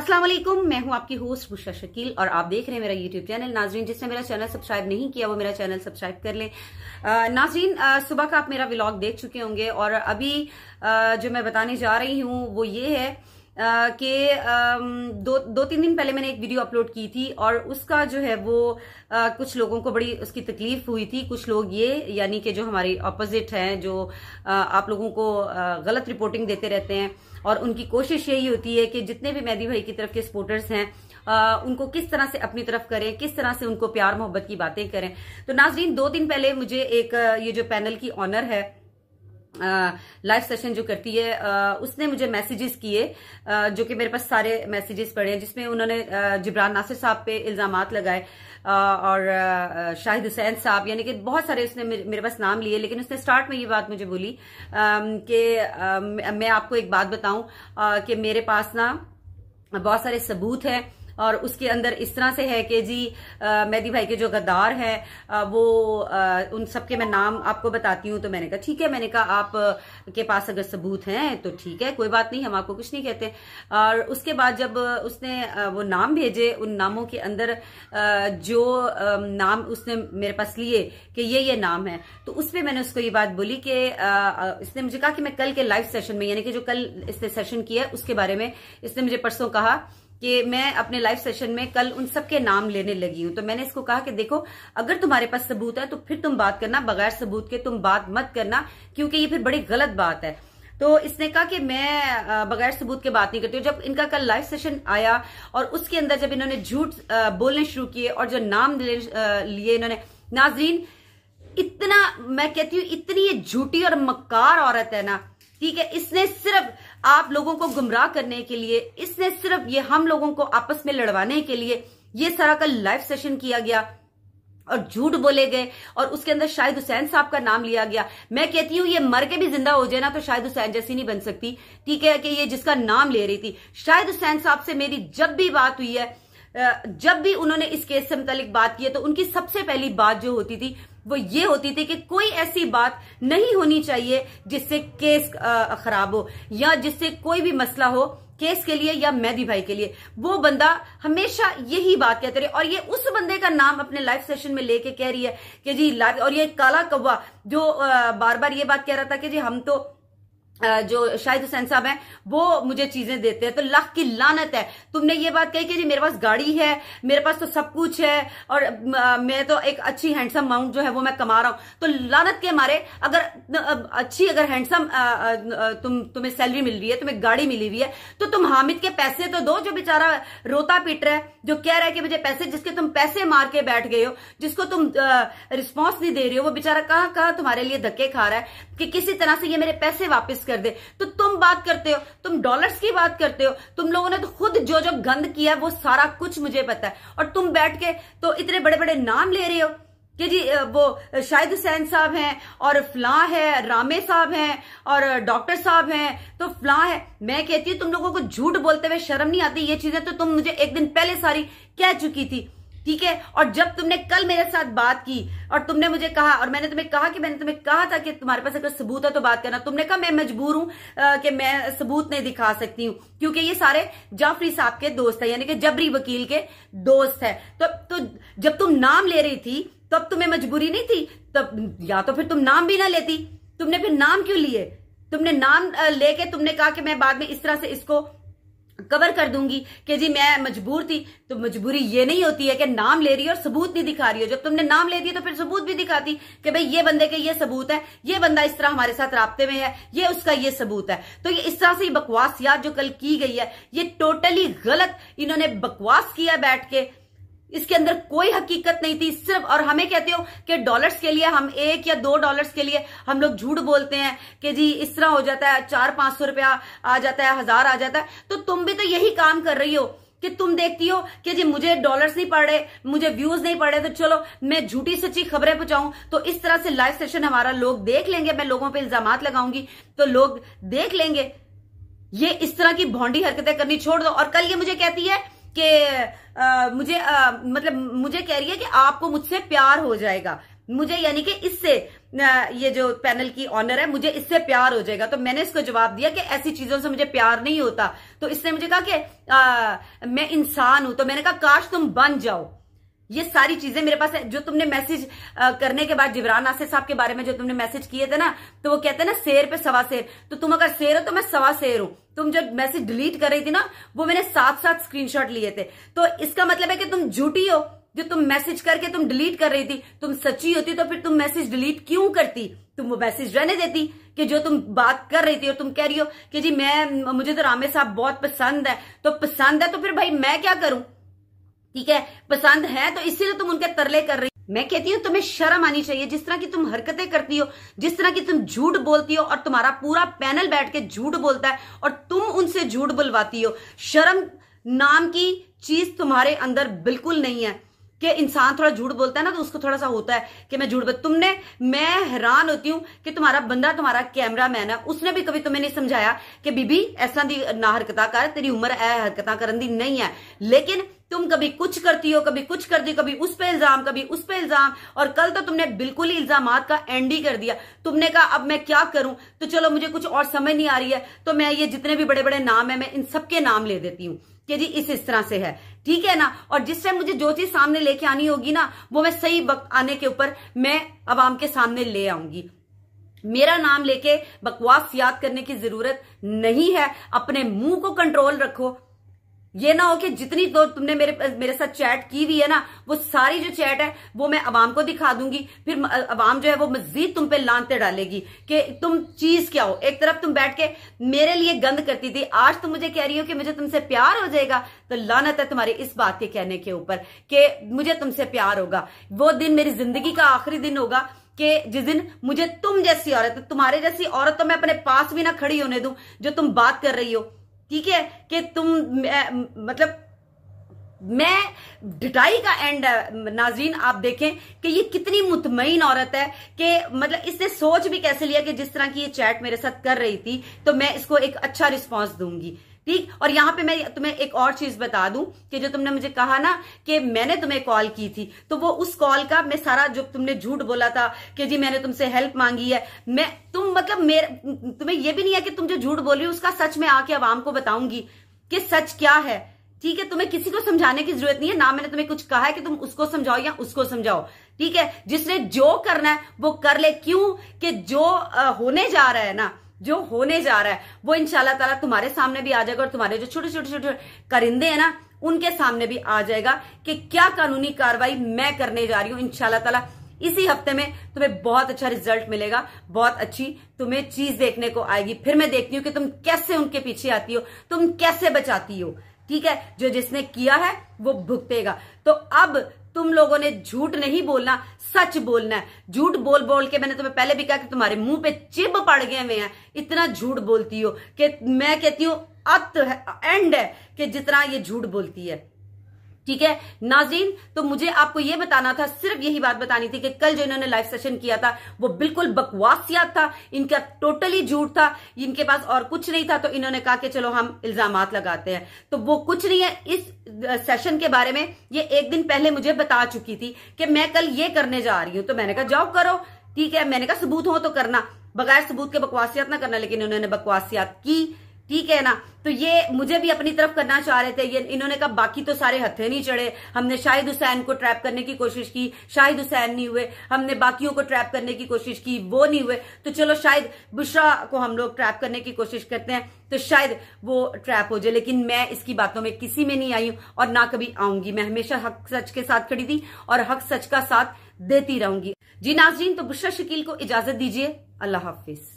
अस्सलाम वालेकुम मैं हूं आपकी होस्ट मुशा शकील और आप देख रहे हैं मेरा यूट्यूब चैनल नाजरीन जिसने मेरा चैनल सब्सक्राइब नहीं किया वो मेरा चैनल सब्सक्राइब कर लें नाजरीन सुबह का आप मेरा व्लॉग देख चुके होंगे और अभी आ, जो मैं बताने जा रही हूं वो ये है कि दो दो तीन दिन पहले मैंने एक वीडियो अपलोड की थी और उसका जो है वो आ, कुछ लोगों को बड़ी उसकी तकलीफ हुई थी कुछ लोग ये यानी कि जो हमारे ऑपोजिट हैं जो आ, आप लोगों को आ, गलत रिपोर्टिंग देते रहते हैं और उनकी कोशिश यही होती है कि जितने भी मेहदी भाई की तरफ के सपोर्टर्स हैं आ, उनको किस तरह से अपनी तरफ करें किस तरह से उनको प्यार मोहब्बत की बातें करें तो नाजरीन दो दिन पहले मुझे एक ये जो पैनल की ऑनर है लाइव सेशन जो करती है आ, उसने मुझे मैसेजेस किए जो कि मेरे पास सारे मैसेजेस पड़े हैं जिसमें उन्होंने जिब्रान नासिर साहब पे इल्जाम लगाए और शाहिद हुसैन साहब यानी कि बहुत सारे उसने मेरे पास नाम लिए लेकिन उसने स्टार्ट में ये बात मुझे बोली कि मैं आपको एक बात बताऊं कि मेरे पास ना बहुत सारे सबूत हैं और उसके अंदर इस तरह से है कि जी मेहदी भाई के जो गद्दार हैं वो आ, उन सबके मैं नाम आपको बताती हूँ तो मैंने कहा ठीक है मैंने कहा आप के पास अगर सबूत हैं तो ठीक है कोई बात नहीं हम आपको कुछ नहीं कहते और उसके बाद जब उसने वो नाम भेजे उन नामों के अंदर जो नाम उसने मेरे पास लिए कि ये ये नाम है तो उस पर मैंने उसको ये बात बोली कि इसने मुझे कहा कि मैं कल के लाइव सेशन में यानी कि जो कल इसने सेशन किया है उसके बारे में इसने मुझे परसों कहा कि मैं अपने लाइव सेशन में कल उन सबके नाम लेने लगी हूं तो मैंने इसको कहा कि देखो अगर तुम्हारे पास सबूत है तो फिर तुम बात करना बगैर सबूत के तुम बात मत करना क्योंकि ये फिर बड़ी गलत बात है तो इसने कहा कि मैं बगैर सबूत के बात नहीं करती हूँ जब इनका कल लाइव सेशन आया और उसके अंदर जब इन्होंने झूठ बोलने शुरू किए और जो नाम लिए इन्होंने नाजरीन इतना मैं कहती हूँ इतनी ये झूठी और मक्कार औरत है ना ठीक है इसने सिर्फ आप लोगों को गुमराह करने के लिए इसने सिर्फ ये हम लोगों को आपस में लड़वाने के लिए ये सारा का लाइव सेशन किया गया और झूठ बोले गए और उसके अंदर शाहिद हुसैन साहब का नाम लिया गया मैं कहती हूं ये मर के भी जिंदा हो जाए ना तो शाहिद हुसैन जैसी नहीं बन सकती ठीक है कि ये जिसका नाम ले रही थी शाहिद हुसैन साहब से मेरी जब भी बात हुई है जब भी उन्होंने इस केस से मुतालिक बात की है तो उनकी सबसे पहली बात जो होती थी वो ये होती थी कि कोई ऐसी बात नहीं होनी चाहिए जिससे केस खराब हो या जिससे कोई भी मसला हो केस के लिए या मेहदी भाई के लिए वो बंदा हमेशा यही बात कहते रहे और ये उस बंदे का नाम अपने लाइव सेशन में लेके कह रही है कि जी लाइव और ये काला कौवा जो बार बार ये बात कह रहा था कि जी हम तो जो शाहिद हुसैन साहब हैं वो मुझे चीजें देते हैं तो लाख की लानत है तुमने ये बात कही कि जी मेरे पास गाड़ी है मेरे पास तो सब कुछ है और मैं तो एक अच्छी हैंडसम अमाउंट जो है वो मैं कमा रहा हूं तो लानत के मारे अगर अच्छी अगर हैंडसम तुम तुम्हें सैलरी मिल रही है तुम्हें गाड़ी मिली हुई है तो तुम हामिद के पैसे तो दो जो बेचारा रोता पीट रहा है जो कह रहा है कि मुझे पैसे जिसके तुम पैसे मार के बैठ गए हो जिसको तुम रिस्पॉन्स नहीं दे रहे हो वो बेचारा कहाँ कहाँ तुम्हारे लिए धक्के खा रहा है कि किसी तरह से ये मेरे पैसे वापस कर दे तो तुम बात करते हो तुम डॉलर्स की बात करते हो तुम लोगों ने तो खुद जो जो गंद किया वो सारा कुछ मुझे पता है और तुम बैठ के तो इतने बड़े बड़े नाम ले रहे हो कि जी वो शाहिद हुसैन साहब हैं और फ्ला है रामे साहब हैं और डॉक्टर साहब हैं तो फ्ला है मैं कहती हूँ तुम लोगों को झूठ बोलते हुए शर्म नहीं आती ये चीजें तो तुम मुझे एक दिन पहले सारी कह चुकी थी ठीक है और जब तुमने कल मेरे साथ बात की और तुमने मुझे कहा और मैंने तुम्हें कहा कि मैंने तुम्हें कहा था कि तुम्हारे पास अगर सबूत है तो बात करना तुमने कहा मैं मजबूर हूं कि मैं सबूत नहीं दिखा सकती हूं क्योंकि ये सारे जाफरी साहब के दोस्त है यानी कि जबरी वकील के दोस्त है तो, तो जब तुम नाम ले रही थी तब तुम्हें मजबूरी नहीं थी तब या तो फिर तुम नाम भी ना लेती तुमने फिर नाम क्यों लिए तुमने नाम लेके तुमने कहा कि मैं बाद में इस तरह से इसको कवर कर दूंगी कि जी मैं मजबूर थी तो मजबूरी ये नहीं होती है कि नाम ले रही है और सबूत नहीं दिखा रही हो जब तुमने नाम ले दिया तो फिर सबूत भी दिखाती कि भाई ये बंदे के ये सबूत है ये बंदा इस तरह हमारे साथ रबते में है ये उसका ये सबूत है तो ये इस तरह से बकवास याद जो कल की गई है ये टोटली गलत इन्होंने बकवास किया बैठ के इसके अंदर कोई हकीकत नहीं थी सिर्फ और हमें कहते हो कि डॉलर्स के लिए हम एक या दो डॉलर्स के लिए हम लोग झूठ बोलते हैं कि जी इस तरह हो जाता है चार पांच सौ रुपया आ जाता है हजार आ जाता है तो तुम भी तो यही काम कर रही हो कि तुम देखती हो कि जी मुझे डॉलर्स नहीं पड़ रहे मुझे व्यूज नहीं पड़ रहे तो चलो मैं झूठी सच्ची खबरें पहुंचाऊं तो इस तरह से लाइव सेशन हमारा लोग देख लेंगे मैं लोगों पर इल्जाम लगाऊंगी तो लोग देख लेंगे ये इस तरह की भौंडी हरकतें करनी छोड़ दो और कल ये मुझे कहती है कि मुझे आ, मतलब मुझे कह रही है कि आपको मुझसे प्यार हो जाएगा मुझे यानी कि इससे ये जो पैनल की ऑनर है मुझे इससे प्यार हो जाएगा तो मैंने इसको जवाब दिया कि ऐसी चीजों से मुझे प्यार नहीं होता तो इसने मुझे कहा कि आ, मैं इंसान हूं तो मैंने कहा काश तुम बन जाओ ये सारी चीजें मेरे पास है जो तुमने मैसेज करने के बाद जिबरान आसिफ साहब के बारे में जो तुमने मैसेज किए थे ना तो वो कहते हैं ना शेर पे सवा शेर तो तुम अगर शेर हो तो मैं सवा शेर हूं तुम जो मैसेज डिलीट कर रही थी ना वो मैंने साथ साथ स्क्रीनशॉट लिए थे तो इसका मतलब है कि तुम झूठी हो जो तुम मैसेज करके तुम डिलीट कर रही थी तुम सच्ची होती तो फिर तुम मैसेज डिलीट क्यों करती तुम वो मैसेज रहने देती कि जो तुम बात कर रही थी और तुम कह रही हो कि जी मैं मुझे तो रामे साहब बहुत पसंद है तो पसंद है तो फिर भाई मैं क्या करूं ठीक है पसंद है तो इसीलिए तुम उनके तरले कर रही मैं कहती हूँ तुम्हें शर्म आनी चाहिए जिस तरह की तुम हरकतें करती हो जिस तरह की तुम झूठ बोलती हो और तुम्हारा पूरा पैनल बैठ के झूठ बोलता है और तुम उनसे झूठ बुलवाती हो शर्म नाम की चीज तुम्हारे अंदर बिल्कुल नहीं है कि इंसान थोड़ा झूठ बोलता है ना तो उसको थोड़ा सा होता है कि मैं झूठ बोल तुमने मैं हैरान होती हूँ कि तुम्हारा बंदा तुम्हारा कैमरा मैन है उसने भी कभी तुम्हें नहीं समझाया कि बीबी ऐसा दी ना हरकत कर तेरी उम्र है हरकत करने की नहीं है लेकिन तुम कभी कुछ करती हो कभी कुछ करती हो कभी उस पे इल्जाम कभी उस पे इल्जाम और कल तो तुमने बिल्कुल ही इल्जाम का एंड ही कर दिया तुमने कहा अब मैं क्या करूं तो चलो मुझे कुछ और समझ नहीं आ रही है तो मैं ये जितने भी बड़े बड़े नाम है मैं इन सबके नाम ले देती हूँ कि जी इस इस तरह से है ठीक है ना और जिस टाइम मुझे जो चीज सामने लेके आनी होगी ना वो मैं सही वक्त आने के ऊपर मैं आवाम के सामने ले आऊंगी मेरा नाम लेके बकवास याद करने की जरूरत नहीं है अपने मुंह को कंट्रोल रखो ये ना हो कि जितनी दो तुमने मेरे मेरे साथ चैट की हुई है ना वो सारी जो चैट है वो मैं अवाम को दिखा दूंगी फिर अवाम जो है वो मजीद तुम पे लानते डालेगी कि तुम चीज क्या हो एक तरफ तुम बैठ के मेरे लिए गंद करती थी आज तुम मुझे कह रही हो कि मुझे तुमसे प्यार हो जाएगा तो लानत है तुम्हारी इस बात के कहने के ऊपर कि मुझे तुमसे प्यार होगा वो दिन मेरी जिंदगी का आखिरी दिन होगा कि जिस दिन मुझे तुम जैसी औरत तुम्हारे जैसी औरत तो मैं अपने पास भी ना खड़ी होने दूं जो तुम बात कर रही हो ठीक है कि तुम मतलब मैं डिटाई का एंड नाजरीन आप देखें कि ये कितनी मुतमईन औरत है कि मतलब इसने सोच भी कैसे लिया कि जिस तरह की ये चैट मेरे साथ कर रही थी तो मैं इसको एक अच्छा रिस्पांस दूंगी ठीक और यहां पे मैं तुम्हें एक और चीज बता दूं कि जो तुमने मुझे कहा ना कि मैंने तुम्हें कॉल की थी तो वो उस कॉल का मैं सारा जो तुमने झूठ बोला था कि जी मैंने तुमसे हेल्प मांगी है मैं तुम मतलब मेरे तुम्हें ये भी नहीं है कि तुम जो झूठ बोल रही हो उसका सच में आके आवाम को बताऊंगी कि सच क्या है ठीक है तुम्हें किसी को समझाने की जरूरत नहीं है ना मैंने तुम्हें कुछ कहा है कि तुम उसको समझाओ या उसको समझाओ ठीक है जिसने जो करना है वो कर ले क्यों कि जो होने जा रहा है ना जो होने जा रहा है वो इनशाला तला तुम्हारे सामने भी आ जाएगा और तुम्हारे जो छोटे छोटे छोटे करिंदे हैं ना उनके सामने भी आ जाएगा कि क्या कानूनी कार्रवाई मैं करने जा रही हूं इनशाला तला इसी हफ्ते में तुम्हें बहुत अच्छा रिजल्ट मिलेगा बहुत अच्छी तुम्हें चीज देखने को आएगी फिर मैं देखती हूँ कि तुम कैसे उनके पीछे आती हो तुम कैसे बचाती हो ठीक है जो जिसने किया है वो भुगतेगा तो अब तुम लोगों ने झूठ नहीं बोलना सच बोलना है झूठ बोल बोल के मैंने तुम्हें पहले भी कहा कि तुम्हारे मुंह पे चिब पड़ गए हुए हैं इतना झूठ बोलती हो कि मैं कहती हूं अत है एंड है कि जितना ये झूठ बोलती है ठीक है नाजीन तो मुझे आपको यह बताना था सिर्फ यही बात बतानी थी कि कल जो इन्होंने लाइव सेशन किया था वो बिल्कुल बकवासियात था इनका टोटली झूठ था इनके पास और कुछ नहीं था तो इन्होंने कहा कि चलो हम इल्जाम लगाते हैं तो वो कुछ नहीं है इस सेशन के बारे में ये एक दिन पहले मुझे बता चुकी थी कि मैं कल ये करने जा रही हूं तो मैंने कहा जाओ करो ठीक है मैंने कहा सबूत हो तो करना बगैर सबूत के बकवासियात ना करना लेकिन उन्होंने बकवासियात की ठीक है ना तो ये मुझे भी अपनी तरफ करना चाह रहे थे ये इन्होंने कहा बाकी तो सारे हथे नहीं चढ़े हमने शाहिद हुसैन को ट्रैप करने की कोशिश की शाहिद हुसैन नहीं हुए हमने बाकियों को ट्रैप करने की कोशिश की वो नहीं हुए तो चलो शायद बुशरा को हम लोग ट्रैप करने की कोशिश करते हैं तो शायद वो ट्रैप हो जाए लेकिन मैं इसकी बातों में किसी में नहीं आई हूं और ना कभी आऊंगी मैं हमेशा हक सच के साथ खड़ी थी और हक सच का साथ देती रहूंगी जी नाजरीन तो बुशरा शकील को इजाजत दीजिए अल्लाह हाफिज